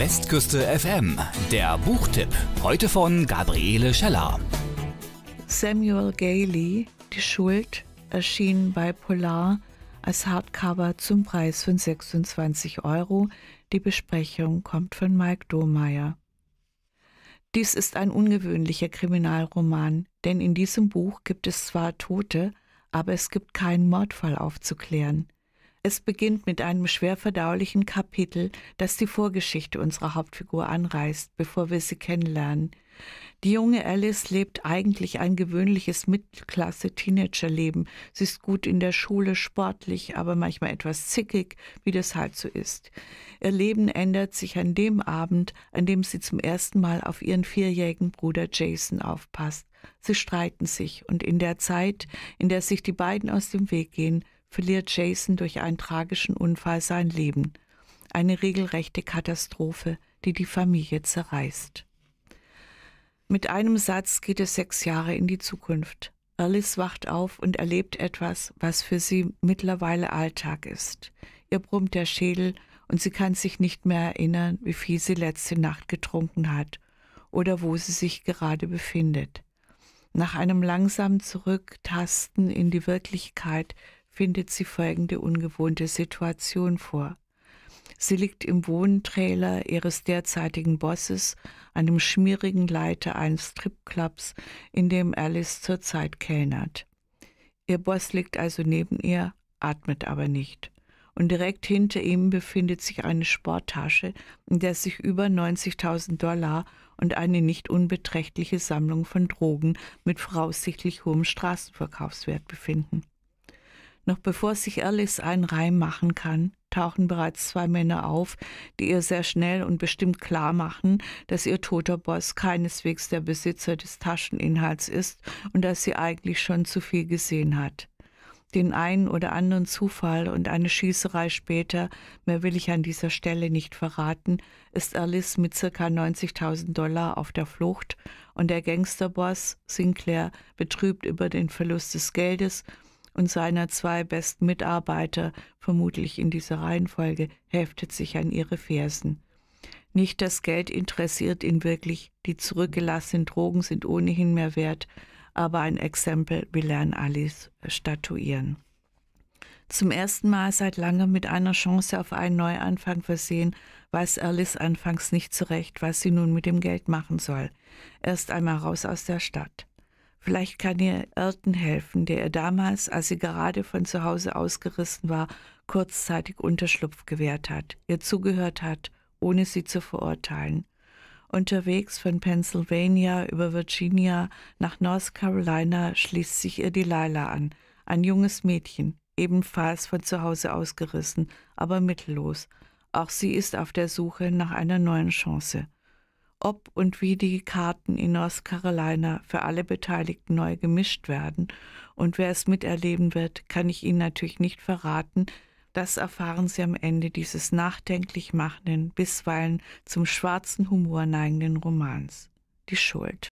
Westküste FM, der Buchtipp. Heute von Gabriele Scheller. Samuel Gailey, Die Schuld, erschien bei Polar als Hardcover zum Preis von 26 Euro. Die Besprechung kommt von Mike Domeyer. Dies ist ein ungewöhnlicher Kriminalroman, denn in diesem Buch gibt es zwar Tote, aber es gibt keinen Mordfall aufzuklären. Es beginnt mit einem schwer verdaulichen Kapitel, das die Vorgeschichte unserer Hauptfigur anreißt, bevor wir sie kennenlernen. Die junge Alice lebt eigentlich ein gewöhnliches Mittelklasse-Teenagerleben. Sie ist gut in der Schule, sportlich, aber manchmal etwas zickig, wie das halt so ist. Ihr Leben ändert sich an dem Abend, an dem sie zum ersten Mal auf ihren vierjährigen Bruder Jason aufpasst. Sie streiten sich und in der Zeit, in der sich die beiden aus dem Weg gehen, verliert Jason durch einen tragischen Unfall sein Leben. Eine regelrechte Katastrophe, die die Familie zerreißt. Mit einem Satz geht es sechs Jahre in die Zukunft. Alice wacht auf und erlebt etwas, was für sie mittlerweile Alltag ist. Ihr brummt der Schädel und sie kann sich nicht mehr erinnern, wie viel sie letzte Nacht getrunken hat oder wo sie sich gerade befindet. Nach einem langsamen Zurücktasten in die Wirklichkeit findet sie folgende ungewohnte Situation vor. Sie liegt im Wohntrailer ihres derzeitigen Bosses, einem schmierigen Leiter eines Stripclubs, in dem Alice zurzeit kellnert. Ihr Boss liegt also neben ihr, atmet aber nicht. Und direkt hinter ihm befindet sich eine Sporttasche, in der sich über 90.000 Dollar und eine nicht unbeträchtliche Sammlung von Drogen mit voraussichtlich hohem Straßenverkaufswert befinden. Noch bevor sich Alice einen Reim machen kann, tauchen bereits zwei Männer auf, die ihr sehr schnell und bestimmt klar machen, dass ihr toter Boss keineswegs der Besitzer des Tascheninhalts ist und dass sie eigentlich schon zu viel gesehen hat. Den einen oder anderen Zufall und eine Schießerei später, mehr will ich an dieser Stelle nicht verraten, ist Alice mit ca. 90.000 Dollar auf der Flucht und der Gangsterboss Sinclair betrübt über den Verlust des Geldes und seiner zwei besten Mitarbeiter, vermutlich in dieser Reihenfolge, heftet sich an ihre Fersen. Nicht das Geld interessiert ihn wirklich, die zurückgelassenen Drogen sind ohnehin mehr wert, aber ein Exempel will er an Alice statuieren. Zum ersten Mal seit langem mit einer Chance auf einen Neuanfang versehen, weiß Alice anfangs nicht zurecht, was sie nun mit dem Geld machen soll. Erst einmal raus aus der Stadt. Vielleicht kann ihr Erten helfen, der ihr damals, als sie gerade von zu Hause ausgerissen war, kurzzeitig Unterschlupf gewährt hat, ihr zugehört hat, ohne sie zu verurteilen. Unterwegs von Pennsylvania über Virginia nach North Carolina schließt sich ihr Delilah an, ein junges Mädchen, ebenfalls von zu Hause ausgerissen, aber mittellos. Auch sie ist auf der Suche nach einer neuen Chance ob und wie die Karten in North Carolina für alle Beteiligten neu gemischt werden. Und wer es miterleben wird, kann ich Ihnen natürlich nicht verraten. Das erfahren Sie am Ende dieses nachdenklich machenden, bisweilen zum schwarzen Humor neigenden Romans. Die Schuld.